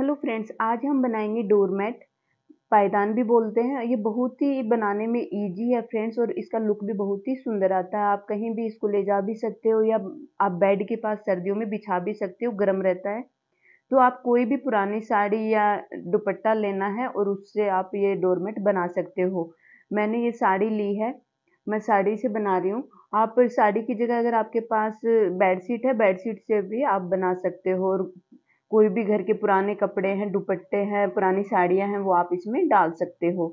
hello friends आज हम बनाएंगे डोरमेट पायदान भी बोलते हैं ये बहुत ही बनाने में इजी है फ्रेंड्स और इसका लुक भी बहुत ही सुंदर आता है आप कहीं भी इसको ले जा भी सकते हो या आप बेड के पास सर्दियों में बिछा भी सकते हो गर्म रहता है तो आप कोई भी पुरानी साड़ी या दुपट्टा लेना है और उससे आप ये डोरमेट बना सकते हो मैंने ये साड़ी ली है मैं साड़ी से बना रही हूँ आप साड़ी की जगह अगर आपके पास बेडशीट है बेडशीट से भी आप बना सकते हो और कोई भी घर के पुराने कपड़े हैं दुपट्टे हैं पुरानी साड़ियाँ हैं वो आप इसमें डाल सकते हो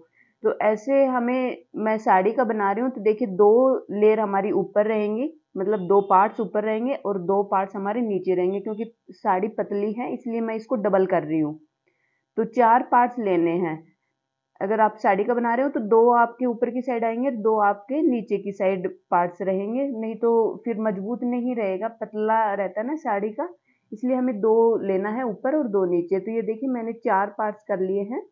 तो ऐसे हमें मैं साड़ी का बना रही हूँ तो देखिए दो लेयर हमारी ऊपर रहेंगी मतलब दो पार्ट्स ऊपर रहेंगे और दो पार्ट्स हमारे नीचे रहेंगे क्योंकि साड़ी पतली है इसलिए मैं इसको डबल कर रही हूँ तो चार पार्ट्स लेने हैं अगर आप साड़ी का बना रहे हो तो दो आपके ऊपर की साइड आएंगे दो आपके नीचे की साइड पार्ट्स रहेंगे नहीं तो फिर मजबूत नहीं रहेगा पतला रहता है ना साड़ी का इसलिए हमें दो लेना है ऊपर और दो नीचे तो ये देखिए मैंने चार पार्ट्स कर लिए हैं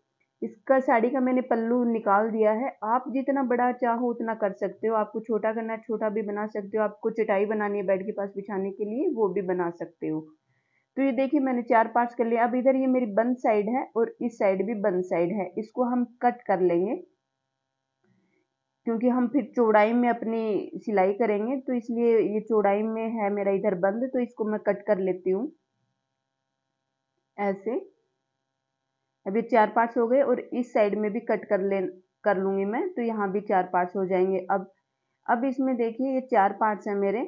इसका साड़ी का मैंने पल्लू निकाल दिया है आप जितना बड़ा चाहो उतना कर सकते हो आपको छोटा करना छोटा भी बना सकते हो आपको चटाई बनानी है बेड के पास बिछाने के लिए वो भी बना सकते हो तो ये देखिए मैंने चार पार्ट्स कर लिए अब इधर ये मेरी बंद साइड है और इस साइड भी बंद साइड है इसको हम कट कर लेंगे क्योंकि हम फिर चौड़ाई में अपनी सिलाई करेंगे तो इसलिए ये चौड़ाई में है मेरा इधर बंद तो इसको मैं कट कर लेती हूँ ऐसे अभी चार पार्ट्स हो गए और इस साइड में भी कट कर ले कर लूँगी मैं तो यहाँ भी चार पार्ट्स हो जाएंगे अब अब इसमें देखिए ये चार पार्ट्स हैं मेरे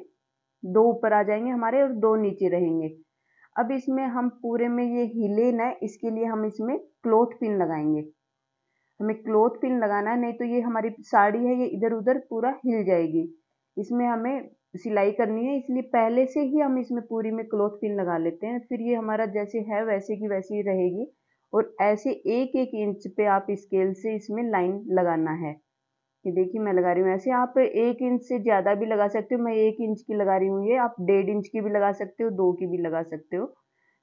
दो ऊपर आ जाएंगे हमारे और दो नीचे रहेंगे अब इसमें हम पूरे में ये हिले ना इसके लिए हम इसमें क्लोथ पिन लगाएंगे हमें क्लोथ पिन लगाना है नहीं तो ये हमारी साड़ी है ये इधर उधर पूरा हिल जाएगी इसमें हमें सिलाई करनी है इसलिए पहले से ही हम इसमें पूरी में क्लोथ पिन लगा लेते हैं फिर ये हमारा जैसे है वैसे की वैसे ही रहेगी और ऐसे एक एक इंच पे आप स्केल से इसमें लाइन लगाना है ये देखिए मैं लगा रही हूँ ऐसे आप एक इंच से ज़्यादा भी लगा सकते हो मैं एक इंच की लगा रही हूँ ये आप डेढ़ इंच की भी लगा सकते हो दो की भी लगा सकते हो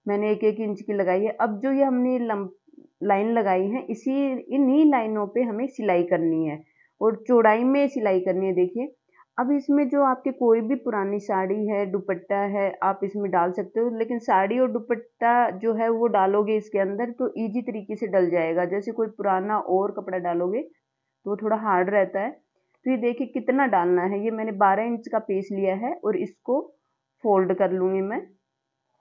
मैंने एक एक इंच की लगाई है अब जो ये हमने लंब लाइन लगाई है इसी इन्हीं लाइनों पे हमें सिलाई करनी है और चौड़ाई में सिलाई करनी है देखिए अब इसमें जो आपकी कोई भी पुरानी साड़ी है दुपट्टा है आप इसमें डाल सकते हो लेकिन साड़ी और दुपट्टा जो है वो डालोगे इसके अंदर तो इजी तरीके से डल जाएगा जैसे कोई पुराना और कपड़ा डालोगे तो थोड़ा हार्ड रहता है तो ये देखिए कितना डालना है ये मैंने 12 इंच का पीस लिया है और इसको फोल्ड कर लूँगी मैं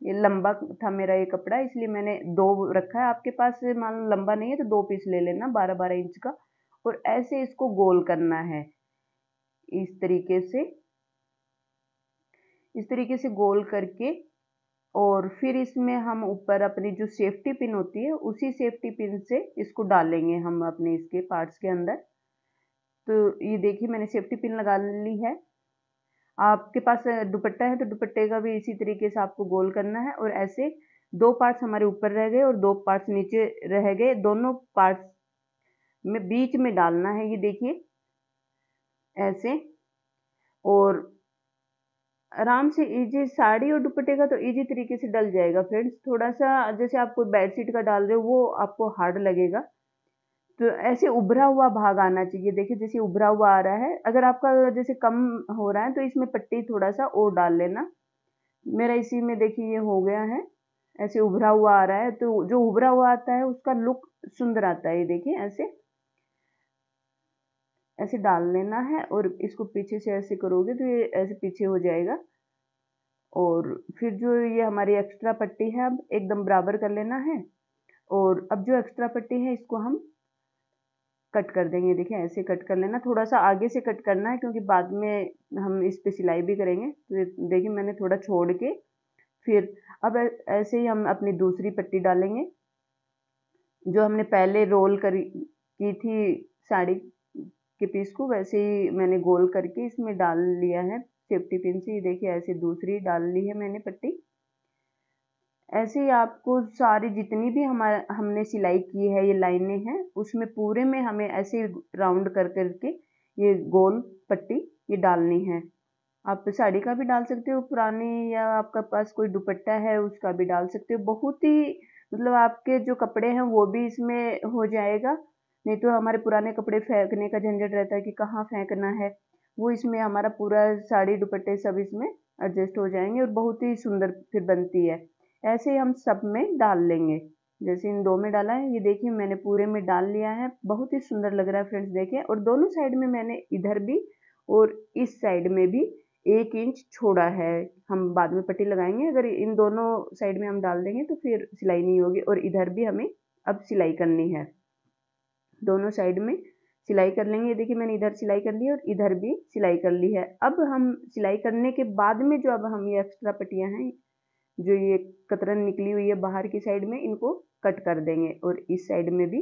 ये लंबा था मेरा ये कपड़ा इसलिए मैंने दो रखा है आपके पास मान लो लंबा नहीं है तो दो पीस ले लेना बारह बारह इंच का और ऐसे इसको गोल करना है इस तरीके से इस तरीके से गोल करके और फिर इसमें हम ऊपर अपनी जो सेफ्टी पिन होती है उसी सेफ्टी पिन से इसको डालेंगे हम अपने इसके पार्ट्स के अंदर तो ये देखिए मैंने सेफ्टी पिन लगा ली है आपके पास दुपट्टा है तो दुपट्टे का भी इसी तरीके से आपको गोल करना है और ऐसे दो पार्ट्स हमारे ऊपर रह गए और दो पार्ट्स नीचे रह गए दोनों पार्ट्स में बीच में डालना है ये देखिए ऐसे और आराम से इजी साड़ी और दुपट्टे का तो इजी तरीके से डल जाएगा फ्रेंड्स थोड़ा सा जैसे आप कोई बेडशीट का डाल रहे हो वो आपको हार्ड लगेगा तो ऐसे उभरा हुआ भाग आना चाहिए देखिए जैसे उभरा हुआ आ रहा है अगर आपका जैसे कम हो रहा है तो इसमें पट्टी थोड़ा सा और डाल लेना मेरा इसी में देखिए ये हो गया है ऐसे उभरा हुआ आ रहा है तो जो उभरा हुआ आता है उसका लुक सुंदर आता है ये देखिए ऐसे ऐसे डाल लेना है और इसको पीछे से ऐसे करोगे तो ये ऐसे पीछे हो जाएगा और फिर जो ये हमारी एक्स्ट्रा पट्टी है अब एकदम बराबर कर लेना है और अब जो एक्स्ट्रा पट्टी है इसको हम कट कर देंगे देखिए ऐसे कट कर लेना थोड़ा सा आगे से कट करना है क्योंकि बाद में हम इस पर सिलाई भी करेंगे तो देखिए मैंने थोड़ा छोड़ के फिर अब ऐसे ही हम अपनी दूसरी पट्टी डालेंगे जो हमने पहले रोल करी की थी साड़ी के पीस को वैसे ही मैंने गोल करके इसमें डाल लिया है सेफ्टी पिन से देखिए ऐसे दूसरी डाल ली है मैंने पट्टी ऐसे ही आपको सारी जितनी भी हमारा हमने सिलाई की है ये लाइनें हैं उसमें पूरे में हमें ऐसे राउंड कर कर के ये गोल पट्टी ये डालनी है आप साड़ी का भी डाल सकते हो पुराने या आपका पास कोई दुपट्टा है उसका भी डाल सकते हो बहुत ही मतलब आपके जो कपड़े हैं वो भी इसमें हो जाएगा नहीं तो हमारे पुराने कपड़े फेंकने का झंझट रहता है कि कहाँ फेंकना है वो इसमें हमारा पूरा साड़ी दुपट्टे सब इसमें एडजस्ट हो जाएंगे और बहुत ही सुंदर फिर बनती है ऐसे हम सब में डाल लेंगे जैसे इन दो में डाला है ये देखिए मैंने पूरे में डाल लिया है बहुत ही सुंदर लग रहा है फ्रेंड्स देखिए और दोनों साइड में मैंने इधर भी और इस साइड में भी एक इंच छोड़ा है हम बाद में पट्टी लगाएंगे अगर इन दोनों साइड में हम डाल देंगे तो फिर सिलाई नहीं होगी और इधर भी हमें अब सिलाई करनी है दोनों साइड में सिलाई कर लेंगे देखिए मैंने इधर सिलाई कर ली और इधर भी सिलाई कर ली है अब हम सिलाई करने के बाद में जो अब हम ये एक्स्ट्रा पट्टियाँ हैं जो ये कतरन निकली हुई है बाहर की साइड में इनको कट कर देंगे और इस साइड में भी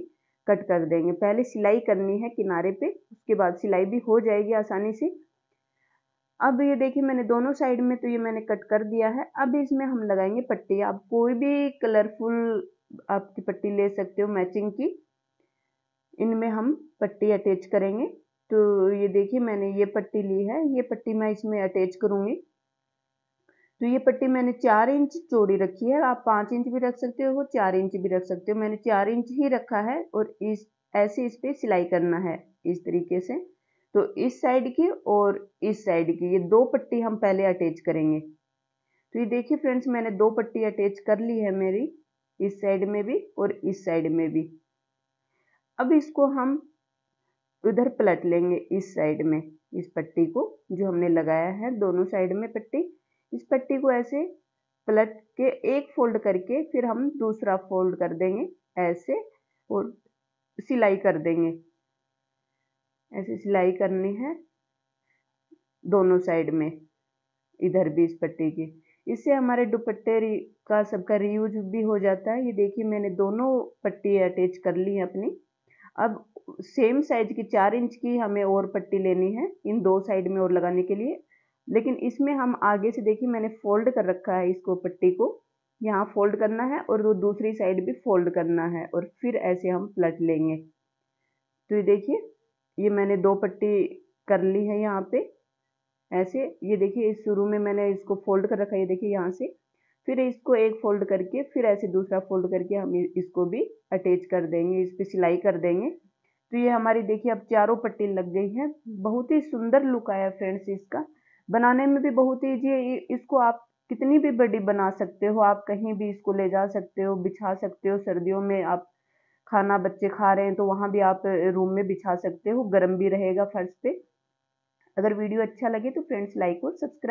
कट कर देंगे पहले सिलाई करनी है किनारे पे उसके बाद सिलाई भी हो जाएगी आसानी से अब ये देखिए मैंने दोनों साइड में तो ये मैंने कट कर दिया है अब इसमें हम लगाएंगे पट्टी आप कोई भी कलरफुल आपकी पट्टी ले सकते हो मैचिंग की इनमें हम पट्टी अटैच करेंगे तो ये देखिए मैंने ये पट्टी ली है ये पट्टी मैं इसमें अटैच करूँगी तो ये पट्टी मैंने चार इंच चौड़ी रखी है आप पाँच इंच भी रख सकते हो चार इंच भी रख सकते हो मैंने चार इंच ही रखा है और इस ऐसे इस पर सिलाई करना है इस तरीके से तो इस साइड की और इस साइड की ये दो पट्टी हम पहले अटैच करेंगे तो ये देखिए फ्रेंड्स मैंने दो पट्टी अटैच कर ली है मेरी इस साइड में भी और इस साइड में भी अब इसको हम उधर पलट लेंगे इस साइड में इस पट्टी को जो हमने लगाया है दोनों साइड में पट्टी इस पट्टी को ऐसे पलट के एक फोल्ड करके फिर हम दूसरा फोल्ड कर देंगे ऐसे और सिलाई कर देंगे ऐसे सिलाई करनी है दोनों साइड में इधर भी इस पट्टी की इससे हमारे दुपट्टे का सबका रीयूज भी हो जाता है ये देखिए मैंने दोनों पट्टी अटैच कर ली है अपनी अब सेम साइज की चार इंच की हमें और पट्टी लेनी है इन दो साइड में और लगाने के लिए लेकिन इसमें हम आगे से देखिए मैंने फोल्ड कर रखा है इसको पट्टी को यहाँ फोल्ड करना है और वो दूसरी साइड भी फोल्ड करना है और फिर ऐसे हम प्लट लेंगे तो ये देखिए ये मैंने दो पट्टी कर ली है यहाँ पे ऐसे ये देखिए इस शुरू में मैंने इसको फोल्ड कर रखा है ये देखिए यहाँ से फिर इसको एक फोल्ड करके फिर ऐसे दूसरा फोल्ड करके हम इसको भी अटैच कर देंगे इस पर सिलाई कर देंगे तो ये हमारी देखिए अब चारों पट्टी लग गई है बहुत ही सुंदर लुक आया फ्रेंड्स इसका बनाने में भी बहुत ईजी है इसको आप कितनी भी बड़ी बना सकते हो आप कहीं भी इसको ले जा सकते हो बिछा सकते हो सर्दियों में आप खाना बच्चे खा रहे हैं तो वहाँ भी आप रूम में बिछा सकते हो गर्म भी रहेगा फर्श पे अगर वीडियो अच्छा लगे तो फ्रेंड्स लाइक और सब्सक्राइब